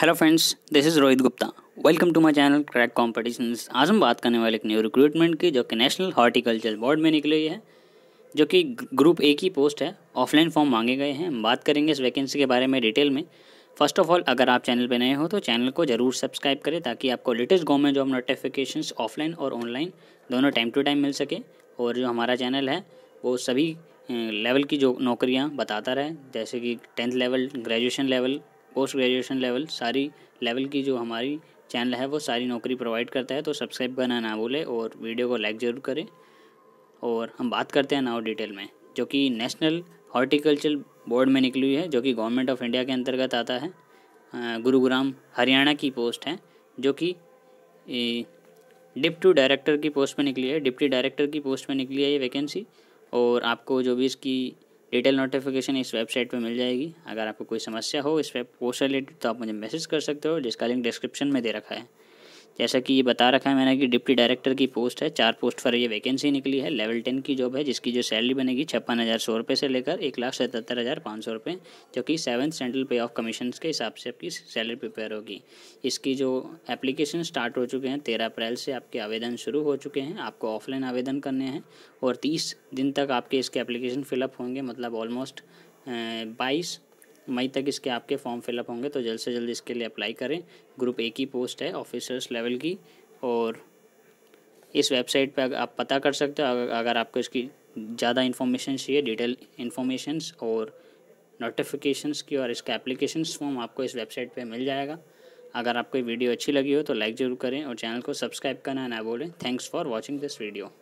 hello friends this is Rohit Gupta welcome to my channel crack competition आज हम बात करने वाले एक न्यू रिक्रूटमेंट की जो कि नेशनल हॉर्टिकल्चर बोर्ड में निकली है जो कि ग्रुप ए की पोस्ट है ऑफलाइन फॉर्म मांगे गए हैं हम बात करेंगे इस वैकेंसी के बारे में डिटेल में फर्स्ट ऑफ ऑल अगर आप चैनल पर नए हो तो चैनल को जरूर सब्सक्राइब करें ताकि आपको latest government job notification offline और ऑनलाइन दोनों टाइम टू टाइम मिल सके और जो हमारा चैनल है वो सभी लेवल की जो नौकरियाँ बताता रहे जैसे कि tenth level graduation level post graduation level सारी लेवल की जो हमारी चैनल है वो सारी नौकरी प्रोवाइड करता है तो सब्सक्राइब करना ना भूलें और वीडियो को लाइक ज़रूर करें और हम बात करते हैं नाउ डिटेल में जो कि नेशनल हॉर्टिकल्चर बोर्ड में निकली हुई है जो कि गवर्नमेंट ऑफ इंडिया के अंतर्गत आता है गुरुग्राम हरियाणा की पोस्ट है जो कि डिप्टी डायरेक्टर की पोस्ट में निकली है डिप्टी डायरेक्टर की पोस्ट में निकली है ये वैकेंसी और आपको जो भी इसकी डिटेल नोटिफिकेशन इस वेबसाइट पे मिल जाएगी अगर आपको कोई समस्या हो इस वेब पोस्ट रिलेटेड तो आप मुझे मैसेज कर सकते हो जिसका लिंक डिस्क्रिप्शन में दे रखा है जैसा कि ये बता रखा है मैंने कि डिप्टी डायरेक्टर की पोस्ट है चार पोस्ट पर ये वैकेंसी निकली है लेवल टेन की जॉब है जिसकी जो सैलरी बनेगी छप्पन हज़ार सौ रुपये से लेकर एक लाख सतहत्तर हज़ार पाँच सौ रुपये जो कि seventh central pay of commission के हिसाब से आपकी सैलरी प्रिपेयर होगी इसकी जो एप्लीकेशन स्टार्ट हो चुके हैं तेरह अप्रैल से आपके आवेदन शुरू हो चुके हैं आपको ऑफलाइन आवेदन करने हैं और तीस दिन तक आपके इसके एप्लीकेशन फिलअप होंगे मतलब ऑलमोस्ट बाईस मई तक इसके आपके फॉर्म फिलअप होंगे तो जल्द से जल्द इसके लिए अप्लाई करें ग्रुप ए की पोस्ट है ऑफिसर्स लेवल की और इस वेबसाइट पर आप पता कर सकते हो अगर आपको इसकी ज़्यादा इन्फॉर्मेशन चाहिए डिटेल इन्फॉर्मेशंस और नोटिफिकेशंस की और इसका एप्लीकेशंस फॉर्म आपको इस वेबसाइट पे मिल जाएगा अगर आपको वीडियो अच्छी लगी हो तो लाइक ज़रूर करें और चैनल को सब्सक्राइब करना ना बोलें thanks for watching this video